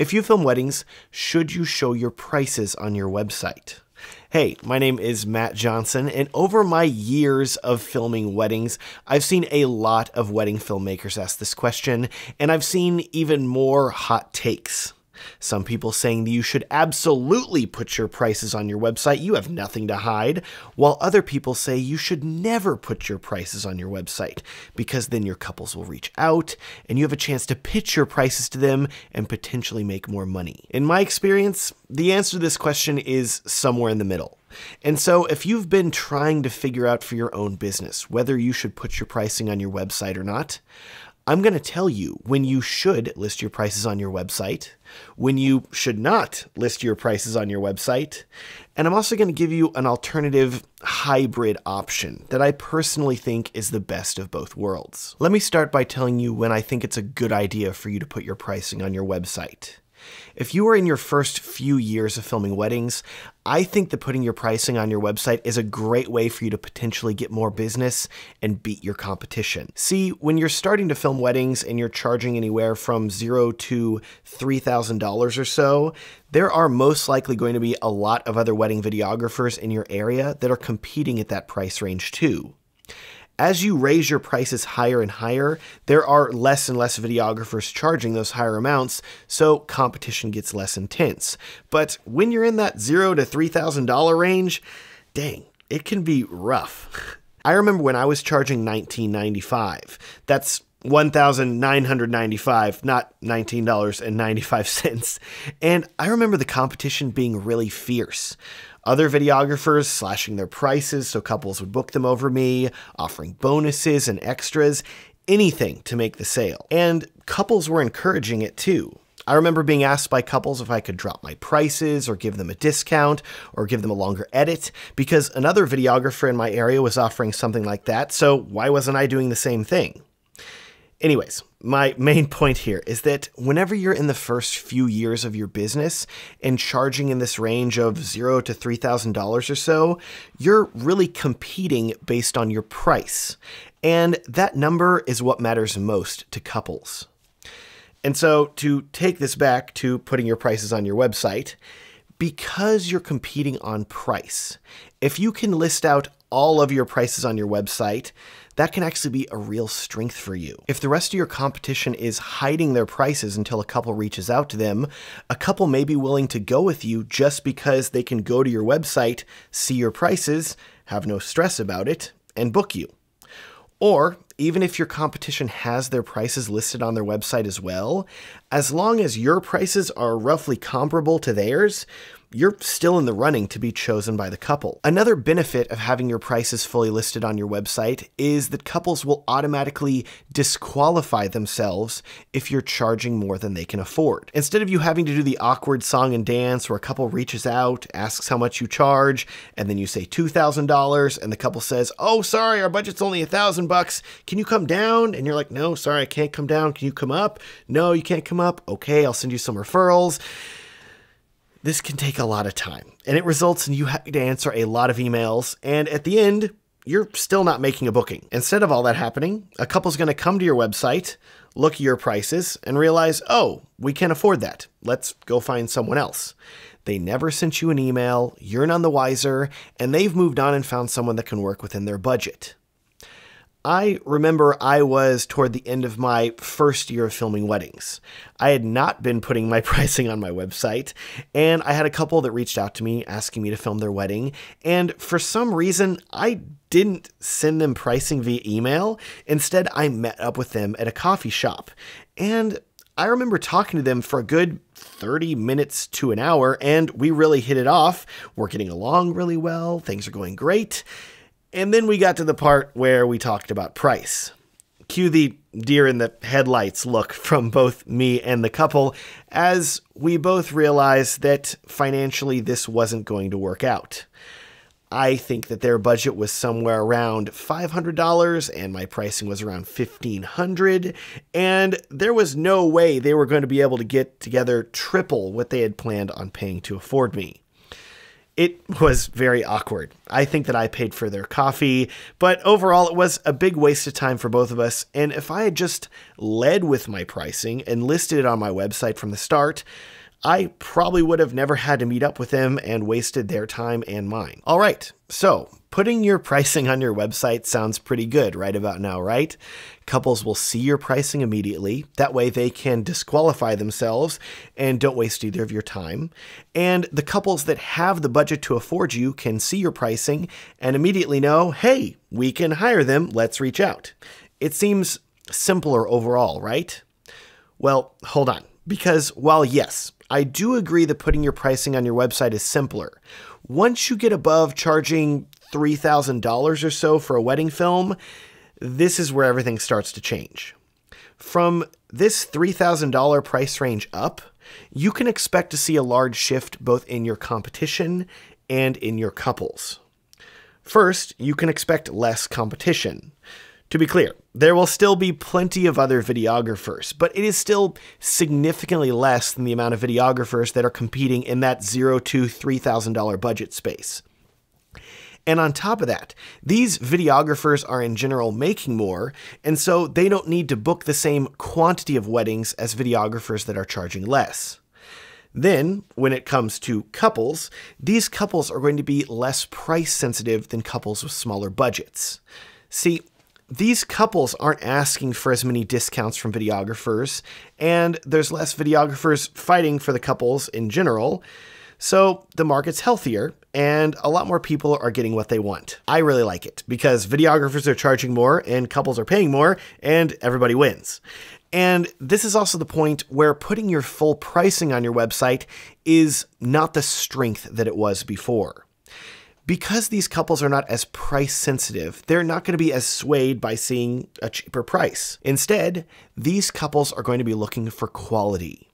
If you film weddings, should you show your prices on your website? Hey, my name is Matt Johnson, and over my years of filming weddings, I've seen a lot of wedding filmmakers ask this question, and I've seen even more hot takes. Some people saying that you should absolutely put your prices on your website, you have nothing to hide, while other people say you should never put your prices on your website because then your couples will reach out and you have a chance to pitch your prices to them and potentially make more money. In my experience, the answer to this question is somewhere in the middle. And so, if you've been trying to figure out for your own business whether you should put your pricing on your website or not, I'm going to tell you when you should list your prices on your website, when you should not list your prices on your website, and I'm also going to give you an alternative hybrid option that I personally think is the best of both worlds. Let me start by telling you when I think it's a good idea for you to put your pricing on your website. If you are in your first few years of filming weddings, I think that putting your pricing on your website is a great way for you to potentially get more business and beat your competition. See, when you're starting to film weddings and you're charging anywhere from zero to $3,000 or so, there are most likely going to be a lot of other wedding videographers in your area that are competing at that price range too as you raise your prices higher and higher, there are less and less videographers charging those higher amounts, so competition gets less intense. But when you're in that zero to $3,000 range, dang, it can be rough. I remember when I was charging 19.95. That's 1995 not $19.95 and i remember the competition being really fierce other videographers slashing their prices so couples would book them over me, offering bonuses and extras, anything to make the sale. And couples were encouraging it too. I remember being asked by couples if I could drop my prices or give them a discount or give them a longer edit because another videographer in my area was offering something like that, so why wasn't I doing the same thing? Anyways, my main point here is that whenever you're in the first few years of your business and charging in this range of zero to $3,000 or so, you're really competing based on your price. And that number is what matters most to couples. And so to take this back to putting your prices on your website, because you're competing on price, if you can list out all of your prices on your website, that can actually be a real strength for you. If the rest of your competition is hiding their prices until a couple reaches out to them, a couple may be willing to go with you just because they can go to your website, see your prices, have no stress about it, and book you. Or even if your competition has their prices listed on their website as well, as long as your prices are roughly comparable to theirs, you're still in the running to be chosen by the couple. Another benefit of having your prices fully listed on your website is that couples will automatically disqualify themselves if you're charging more than they can afford. Instead of you having to do the awkward song and dance where a couple reaches out, asks how much you charge, and then you say $2,000 and the couple says, "Oh, sorry, our budget's only a 1000 bucks. Can you come down?" And you're like, "No, sorry, I can't come down. Can you come up?" "No, you can't come up." "Okay, I'll send you some referrals." This can take a lot of time, and it results in you having to answer a lot of emails, and at the end, you're still not making a booking. Instead of all that happening, a couple's going to come to your website, look at your prices, and realize, oh, we can't afford that. Let's go find someone else. They never sent you an email, you're none the wiser, and they've moved on and found someone that can work within their budget. I remember I was toward the end of my first year of filming weddings. I had not been putting my pricing on my website, and I had a couple that reached out to me asking me to film their wedding. And for some reason, I didn't send them pricing via email. Instead, I met up with them at a coffee shop. And I remember talking to them for a good 30 minutes to an hour, and we really hit it off. We're getting along really well, things are going great. And then we got to the part where we talked about price. Cue the deer in the headlights look from both me and the couple as we both realized that financially this wasn't going to work out. I think that their budget was somewhere around $500 and my pricing was around 1500 and there was no way they were going to be able to get together triple what they had planned on paying to afford me. It was very awkward. I think that I paid for their coffee, but overall, it was a big waste of time for both of us. And if I had just led with my pricing and listed it on my website from the start, I probably would have never had to meet up with them and wasted their time and mine. All right, so putting your pricing on your website sounds pretty good right about now, right? Couples will see your pricing immediately. That way they can disqualify themselves and don't waste either of your time. And the couples that have the budget to afford you can see your pricing and immediately know, hey, we can hire them, let's reach out. It seems simpler overall, right? Well, hold on. Because while yes, I do agree that putting your pricing on your website is simpler. Once you get above charging $3,000 or so for a wedding film, this is where everything starts to change. From this $3,000 price range up, you can expect to see a large shift both in your competition and in your couples. First, you can expect less competition. To be clear, there will still be plenty of other videographers, but it is still significantly less than the amount of videographers that are competing in that zero to $3,000 budget space. And on top of that, these videographers are in general making more, and so they don't need to book the same quantity of weddings as videographers that are charging less. Then, when it comes to couples, these couples are going to be less price sensitive than couples with smaller budgets. See, these couples aren't asking for as many discounts from videographers, and there's less videographers fighting for the couples in general. So the market's healthier, and a lot more people are getting what they want. I really like it because videographers are charging more, and couples are paying more, and everybody wins. And this is also the point where putting your full pricing on your website is not the strength that it was before because these couples are not as price sensitive, they're not going to be as swayed by seeing a cheaper price. Instead, these couples are going to be looking for quality.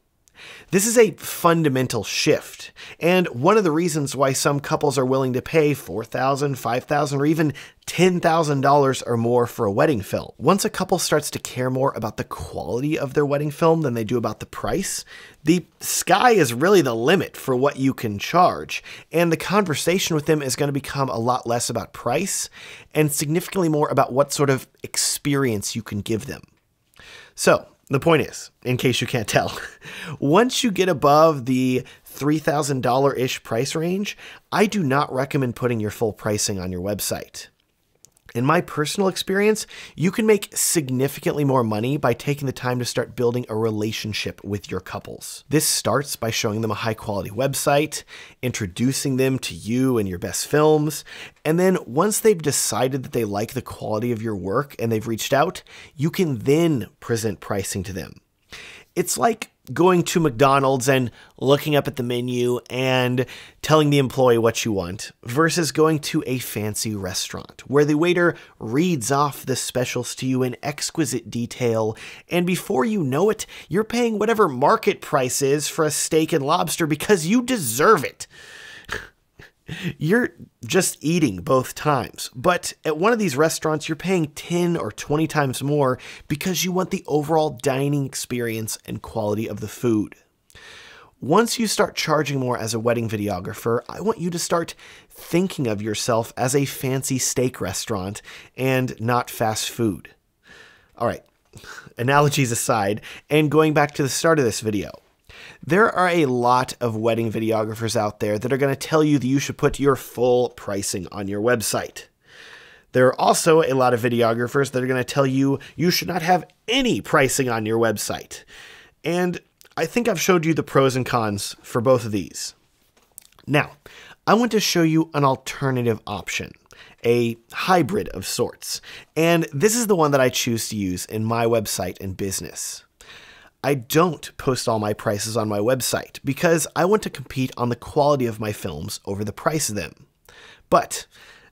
This is a fundamental shift, and one of the reasons why some couples are willing to pay $4,000, $5,000, or even $10,000 or more for a wedding film. Once a couple starts to care more about the quality of their wedding film than they do about the price, the sky is really the limit for what you can charge, and the conversation with them is going to become a lot less about price and significantly more about what sort of experience you can give them. So, the point is, in case you can't tell, once you get above the $3,000 ish price range, I do not recommend putting your full pricing on your website. In my personal experience, you can make significantly more money by taking the time to start building a relationship with your couples. This starts by showing them a high quality website, introducing them to you and your best films, and then once they've decided that they like the quality of your work and they've reached out, you can then present pricing to them. It's like going to McDonald's and looking up at the menu and telling the employee what you want versus going to a fancy restaurant where the waiter reads off the specials to you in exquisite detail. And before you know it, you're paying whatever market price is for a steak and lobster because you deserve it you're just eating both times. But at one of these restaurants, you're paying 10 or 20 times more because you want the overall dining experience and quality of the food. Once you start charging more as a wedding videographer, I want you to start thinking of yourself as a fancy steak restaurant and not fast food. All right, analogies aside, and going back to the start of this video, there are a lot of wedding videographers out there that are going to tell you that you should put your full pricing on your website. There are also a lot of videographers that are going to tell you you should not have any pricing on your website. And I think I've showed you the pros and cons for both of these. Now, I want to show you an alternative option, a hybrid of sorts. And this is the one that I choose to use in my website and business. I don't post all my prices on my website because I want to compete on the quality of my films over the price of them. But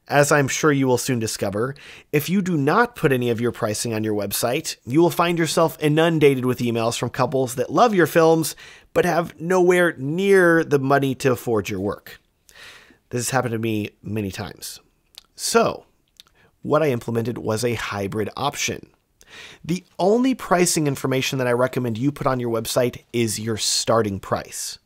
as I'm sure you will soon discover, if you do not put any of your pricing on your website, you will find yourself inundated with emails from couples that love your films but have nowhere near the money to afford your work. This has happened to me many times. So, what I implemented was a hybrid option. The only pricing information that I recommend you put on your website is your starting price.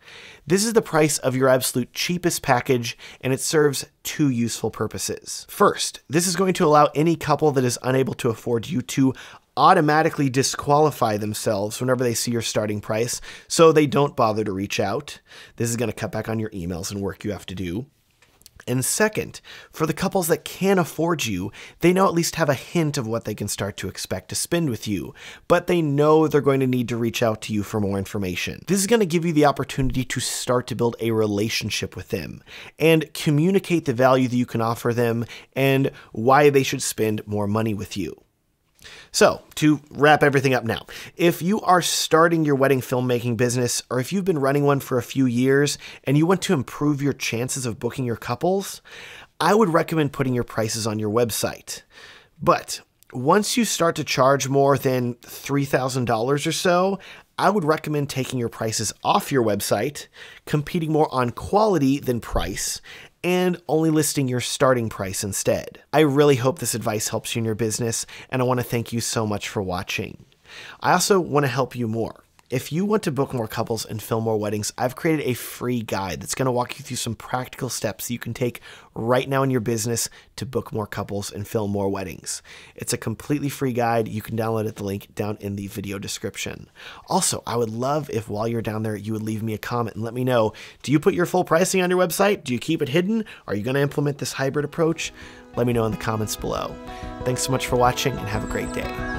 This is the price of your absolute cheapest package, and it serves two useful purposes. First, this is going to allow any couple that is unable to afford you to automatically disqualify themselves whenever they see your starting price, so they don't bother to reach out. This is going to cut back on your emails and work you have to do. And second, for the couples that can afford you, they now at least have a hint of what they can start to expect to spend with you, but they know they're going to need to reach out to you for more information. This is going to give you the opportunity to start to build a relationship with them and communicate the value that you can offer them and why they should spend more money with you. So, to wrap everything up now, if you are starting your wedding filmmaking business or if you've been running one for a few years and you want to improve your chances of booking your couples, I would recommend putting your prices on your website. But once you start to charge more than $3,000 or so, I would recommend taking your prices off your website, competing more on quality than price, and only listing your starting price instead. I really hope this advice helps you in your business, and I want to thank you so much for watching. I also want to help you more. If you want to book more couples and film more weddings, I've created a free guide that's going to walk you through some practical steps you can take right now in your business to book more couples and film more weddings. It's a completely free guide. You can download it at the link down in the video description. Also, I would love if while you're down there, you would leave me a comment and let me know, do you put your full pricing on your website? Do you keep it hidden? Are you going to implement this hybrid approach? Let me know in the comments below. Thanks so much for watching and have a great day.